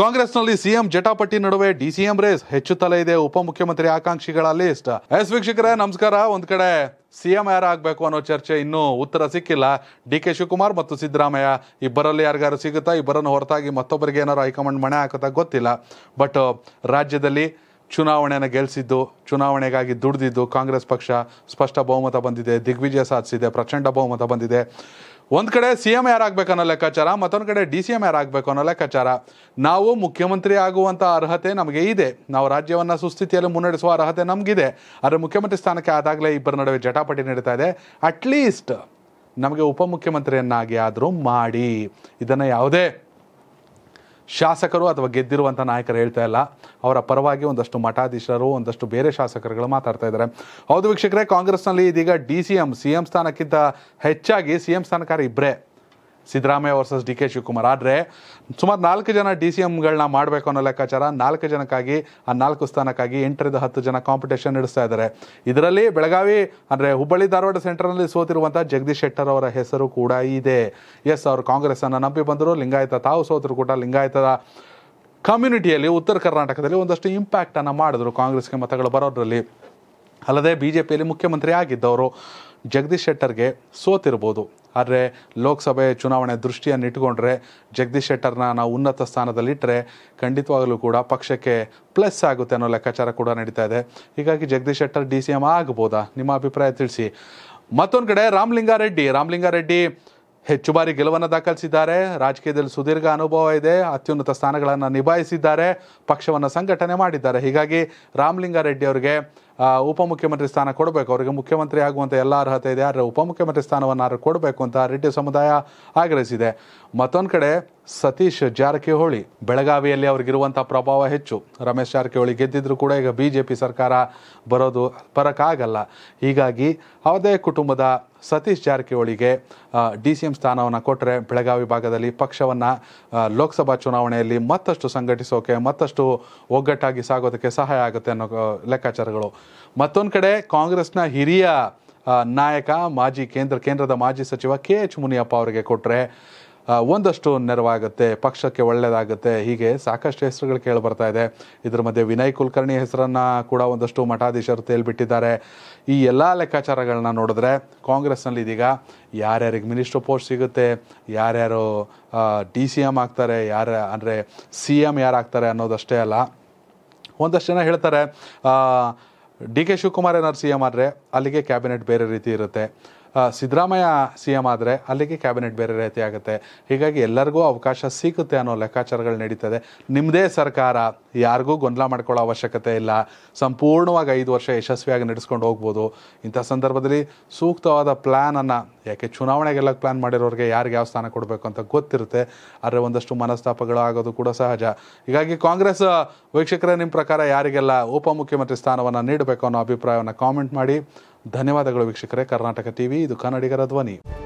ಕಾಂಗ್ರೆಸ್ನಲ್ಲಿ ಸಿಎಂ ಜಟಾಪಟ್ಟಿ ನಡುವೆ DCM race ಹೆಚ್ಚುತ್ತಲೇ ಇದೆ ಉಪಮುಖ್ಯಮಂತ್ರಿ ಆಕಾಂಕ್ಷಿಗಳ ಲಿಸ್ಟ್ ಎಸ್ ವೀಕ್ಷಕರೇ ನಮಸ್ಕಾರ ಒಂದ್ ಕಡೆ ಸಿಎಂ ಯಾರಾಗಬೇಕು ಅನ್ನೋ ಚರ್ಚೆ ಇನ್ನೂ ಉತ್ತರ ಸಿಕ್ಕಿಲ್ಲ ಡಿ ಕೆ ಶಿವಕುಮಾರ್ ಮತ್ತು ಸಿದ್ದರಾಮಯ್ಯ ಇಬ್ಬರಲ್ಲಿ ಯಾರಿಗಾರು ಸಿಗುತ್ತಾ ಇಬ್ಬರನ್ನು ಹೊರತಾಗಿ ಮತ್ತೊಬ್ಬರಿಗೆ ಏನಾರು ಹೈಕಮಾಂಡ್ ಮಣೆ ಹಾಕುತ್ತಾ ಗೊತ್ತಿಲ್ಲ ಬಟ್ ರಾಜ್ಯದಲ್ಲಿ ಚುನಾವಣೆಯನ್ನು ಗೆಲ್ಲಿಸಿದ್ದು ಚುನಾವಣೆಗಾಗಿ ದುಡಿದಿದ್ದು ಕಾಂಗ್ರೆಸ್ ಪಕ್ಷ ಸ್ಪಷ್ಟ ಬಹುಮತ ಬಂದಿದೆ ದಿಗ್ವಿಜಯ ಸಾಧಿಸಿದೆ ಪ್ರಚಂಡ ಬಹುಮತ ಬಂದಿದೆ ಒಂದ್ ಕಡೆ ಸಿ ಎಂ ಯಾರಾಗಬೇಕು ಅನ್ನೋ ಲೆಕ್ಕಾಚಾರ ಮತ್ತೊಂದು ಕಡೆ ಡಿ ಸಿ ಎಂ ಯಾರಾಗಬೇಕು ಅನ್ನೋ ಲೆಕ್ಕಾಚಾರ ನಾವು ಮುಖ್ಯಮಂತ್ರಿ ಆಗುವಂತ ಅರ್ಹತೆ ನಮಗೆ ಇದೆ ನಾವು ರಾಜ್ಯವನ್ನ ಸುಸ್ಥಿತಿಯಲ್ಲಿ ಮುನ್ನಡೆಸುವ ಅರ್ಹತೆ ನಮಗಿದೆ ಆದರೆ ಮುಖ್ಯಮಂತ್ರಿ ಸ್ಥಾನಕ್ಕೆ ಆದಾಗಲೇ ಇಬ್ಬರ ನಡುವೆ ಜಟಾಪಟಿ ನಡೀತಾ ಇದೆ ಅಟ್ಲೀಸ್ಟ್ ನಮಗೆ ಉಪಮುಖ್ಯಮಂತ್ರಿಯನ್ನಾಗಿ ಆದರೂ ಮಾಡಿ ಇದನ್ನ ಯಾವುದೇ ಶಾಸಕರು ಅಥವಾ ಗೆದ್ದಿರುವಂಥ ನಾಯಕರು ಹೇಳ್ತಾ ಇಲ್ಲ ಅವರ ಪರವಾಗಿ ಒಂದಷ್ಟು ಮಠಾಧೀಶರು ಒಂದಷ್ಟು ಬೇರೆ ಶಾಸಕರುಗಳು ಮಾತಾಡ್ತಾ ಇದ್ದಾರೆ ಹೌದು ವೀಕ್ಷಕರೇ ಕಾಂಗ್ರೆಸ್ನಲ್ಲಿ ಇದೀಗ D C M C M ಸ್ಥಾನಕ್ಕಿಂತ ಹೆಚ್ಚಾಗಿ ಸಿ ಎಂ ಸ್ಥಾನಕಾರ ಇಬ್ಬರೇ Siddaramaiah versus D K Shivakumar ಆದರೆ ಸುಮಾರು ನಾಲ್ಕು ಜನ ಡಿ ಸಿ ಎಂಗಳನ್ನ ಮಾಡಬೇಕು ಅನ್ನೋ ಲೆಕ್ಕಾಚಾರ ನಾಲ್ಕು ಜನಕ್ಕಾಗಿ ಆ ನಾಲ್ಕು ಸ್ಥಾನಕ್ಕಾಗಿ ಎಂಟರಿಂದ ಹತ್ತು ಜನ ಕಾಂಪಿಟೇಷನ್ ನಡೆಸ್ತಾ ಇದ್ದಾರೆ ಇದರಲ್ಲಿ ಬೆಳಗಾವಿ ಅಂದರೆ ಹುಬ್ಬಳ್ಳಿ ಧಾರವಾಡ ಸೆಂಟರ್ನಲ್ಲಿ ಸೋತಿರುವಂಥ ಜಗದೀಶ್ ಶೆಟ್ಟರ್ ಅವರ ಹೆಸರು ಕೂಡ ಇದೆ ಎಸ್ ಅವರು ಕಾಂಗ್ರೆಸ್ಸನ್ನು ನಂಬಿ ಬಂದರು ಲಿಂಗಾಯತ ತಾವು ಸೋತರು ಕೂಡ ಲಿಂಗಾಯತದ ಕಮ್ಯುನಿಟಿಯಲ್ಲಿ ಉತ್ತರ ಕರ್ನಾಟಕದಲ್ಲಿ ಒಂದಷ್ಟು ಇಂಪ್ಯಾಕ್ಟನ್ನು ಮಾಡಿದ್ರು ಕಾಂಗ್ರೆಸ್ಗೆ ಮತಗಳು ಬರೋದ್ರಲ್ಲಿ ಅಲ್ಲದೆ ಬಿ ಜೆ ಪಿಯಲ್ಲಿ ಮುಖ್ಯಮಂತ್ರಿ ಆಗಿದ್ದವರು ಜಗದೀಶ್ ಶೆಟ್ಟರ್ಗೆ ಸೋತಿರ್ಬೋದು ಆದರೆ ಲೋಕಸಭೆ ಚುನಾವಣೆ ಇಟ್ಟುಕೊಂಡ್ರೆ ಜಗದೀಶ್ ಶೆಟ್ಟರ್ನ ನಾವು ಉನ್ನತ ಸ್ಥಾನದಲ್ಲಿಟ್ಟರೆ ಖಂಡಿತವಾಗಲೂ ಕೂಡ ಪಕ್ಷಕ್ಕೆ ಪ್ಲಸ್ ಆಗುತ್ತೆ ಅನ್ನೋ ಲೆಕ್ಕಾಚಾರ ಕೂಡ ನಡೀತಾ ಇದೆ ಹೀಗಾಗಿ Jagadish Shettar D C M ಆಗ್ಬೋದಾ ನಿಮ್ಮ ಅಭಿಪ್ರಾಯ ತಿಳಿಸಿ ಮತ್ತೊಂದು ಕಡೆ ರಾಮಲಿಂಗಾರೆಡ್ಡಿ ರಾಮಲಿಂಗಾರೆಡ್ಡಿ ಹೆಚ್ಚು ಬಾರಿ ಗೆಲುವನ್ನು ದಾಖಲಿಸಿದ್ದಾರೆ ರಾಜಕೀಯದಲ್ಲಿ ಸುದೀರ್ಘ ಅನುಭವ ಇದೆ ಅತ್ಯುನ್ನತ ಸ್ಥಾನಗಳನ್ನು ನಿಭಾಯಿಸಿದ್ದಾರೆ ಪಕ್ಷವನ್ನು ಸಂಘಟನೆ ಮಾಡಿದ್ದಾರೆ ಹೀಗಾಗಿ ರಾಮಲಿಂಗಾರೆಡ್ಡಿ ಅವರಿಗೆ ಉಪಮುಖ್ಯಮಂತ್ರಿ ಸ್ಥಾನ ಕೊಡಬೇಕು ಅವರಿಗೆ ಮುಖ್ಯಮಂತ್ರಿ ಆಗುವಂಥ ಎಲ್ಲ ಅರ್ಹತೆ ಇದೆ ಆದರೆ ಉಪಮುಖ್ಯಮಂತ್ರಿ ಸ್ಥಾನವನ್ನು ಯಾರು ಕೊಡಬೇಕು ಅಂತ ರೆಡ್ಡಿ ಸಮುದಾಯ ಆಗ್ರಹಿಸಿದೆ ಮತ್ತೊಂದು ಕಡೆ ಸತೀಶ್ ಜಾರಕಿಹೊಳಿ ಬೆಳಗಾವಿಯಲ್ಲಿ ಅವ್ರಿಗಿರುವಂಥ ಪ್ರಭಾವ ಹೆಚ್ಚು ರಮೇಶ್ ಜಾರಕಿಹೊಳಿ ಗೆದ್ದಿದ್ರು ಕೂಡ ಈಗ ಬಿ ಜೆ ಪಿ ಸರ್ಕಾರ ಬರೋದು ಬರೋಕ್ಕಾಗಲ್ಲ ಹೀಗಾಗಿ ಅವದೇ ಕುಟುಂಬದ ಸತೀಶ್ ಜಾರಕಿಹೊಳಿಗೆ ಡಿ ಸಿ ಎಂ ಸ್ಥಾನವನ್ನು ಕೊಟ್ಟರೆ ಬೆಳಗಾವಿ ಭಾಗದಲ್ಲಿ ಪಕ್ಷವನ್ನು ಲೋಕಸಭಾ ಚುನಾವಣೆಯಲ್ಲಿ ಮತ್ತಷ್ಟು ಸಂಘಟಿಸೋಕೆ ಮತ್ತಷ್ಟು ಒಗ್ಗಟ್ಟಾಗಿ ಸಾಗೋದಕ್ಕೆ ಸಹಾಯ ಆಗುತ್ತೆ ಅನ್ನೋ ಲೆಕ್ಕಾಚಾರಗಳು ಮತ್ತೊಂದು ಕಡೆ ಕಾಂಗ್ರೆಸ್ನ ಹಿರಿಯ ನಾಯಕ ಮಾಜಿ ಕೇಂದ್ರ ಕೇಂದ್ರದ ಮಾಜಿ ಸಚಿವ ಕೆ ಎಚ್ ಮುನಿಯಪ್ಪ ಅವರಿಗೆ ಕೊಟ್ಟರೆ ಒಂದಷ್ಟು ನೆರವಾಗುತ್ತೆ ಪಕ್ಷಕ್ಕೆ ಒಳ್ಳೆಯದಾಗುತ್ತೆ ಹೀಗೆ ಸಾಕಷ್ಟು ಹೆಸರುಗಳು ಕೇಳಿ ಬರ್ತಾ ಇದೆ ಇದರ ಮಧ್ಯೆ ವಿನಯ್ ಕುಲಕರ್ಣಿ ಹೆಸರನ್ನು ಕೂಡ ಒಂದಷ್ಟು ಮಠಾಧೀಶರು ತೇಲ್ಬಿಟ್ಟಿದ್ದಾರೆ ಈ ಎಲ್ಲ ಲೆಕ್ಕಾಚಾರಗಳನ್ನ ನೋಡಿದ್ರೆ ಕಾಂಗ್ರೆಸ್ನಲ್ಲಿ ಇದೀಗ ಯಾರ್ಯಾರಿಗೆ ಮಿನಿಸ್ಟರ್ ಪೋಸ್ಟ್ ಸಿಗುತ್ತೆ ಯಾರ್ಯಾರು ಡಿ ಸಿ ಎಮ್ ಆಗ್ತಾರೆ ಯಾರು ಅಂದರೆ ಸಿ ಎಮ್ ಯಾರಾಗ್ತಾರೆ ಅನ್ನೋದಷ್ಟೇ ಅಲ್ಲ ಒಂದಷ್ಟು ಜನ ಹೇಳ್ತಾರೆ ಡಿ ಕೆ ಶಿವಕುಮಾರ್ ಏನಾದ್ರು ಸಿ ಎಂ ಆದರೆ ಅಲ್ಲಿಗೆ ಕ್ಯಾಬಿನೆಟ್ ಬೇರೆ ರೀತಿ ಇರುತ್ತೆ ಸಿದ್ದರಾಮಯ್ಯ ಸಿ ಎಂ ಆದರೆ ಅಲ್ಲಿಗೆ ಕ್ಯಾಬಿನೆಟ್ ಬೇರೆ ರೀತಿ ಆಗುತ್ತೆ ಹೀಗಾಗಿ ಎಲ್ಲರಿಗೂ ಅವಕಾಶ ಸಿಗುತ್ತೆ ಅನ್ನೋ ಲೆಕ್ಕಾಚಾರಗಳು ನಡೀತದೆ ನಿಮ್ಮದೇ ಸರ್ಕಾರ ಯಾರಿಗೂ ಗೊಂದಲ ಮಾಡ್ಕೊಳ್ಳೋ ಅವಶ್ಯಕತೆ ಇಲ್ಲ ಸಂಪೂರ್ಣವಾಗಿ ಐದು ವರ್ಷ ಯಶಸ್ವಿಯಾಗಿ ನಡೆಸ್ಕೊಂಡು ಹೋಗ್ಬೋದು ಇಂಥ ಸಂದರ್ಭದಲ್ಲಿ ಸೂಕ್ತವಾದ ಪ್ಲ್ಯಾನನ್ನು ಯಾಕೆ ಚುನಾವಣೆಗೆಲ್ಲ ಪ್ಲ್ಯಾನ್ ಮಾಡಿರೋರಿಗೆ ಯಾರಿಗೆ ಯಾವ ಸ್ಥಾನ ಕೊಡಬೇಕು ಅಂತ ಗೊತ್ತಿರುತ್ತೆ ಆದರೆ ಒಂದಷ್ಟು ಮನಸ್ತಾಪಗಳು ಆಗೋದು ಕೂಡ ಸಹಜ ಹೀಗಾಗಿ ಕಾಂಗ್ರೆಸ್ ವೀಕ್ಷಕರೇ ನಿಮ್ಮ ಪ್ರಕಾರ ಯಾರಿಗೆಲ್ಲ ಉಪಮುಖ್ಯಮಂತ್ರಿ ಸ್ಥಾನವನ್ನು ನೀಡಬೇಕು ಅನ್ನೋ ಅಭಿಪ್ರಾಯವನ್ನು ಕಾಮೆಂಟ್ ಮಾಡಿ ಧನ್ಯವಾದಗಳು ವೀಕ್ಷಕರೇ ಕರ್ನಾಟಕ ಟಿವಿ ಇದು ಕನ್ನಡಿಗರ ಧ್ವನಿ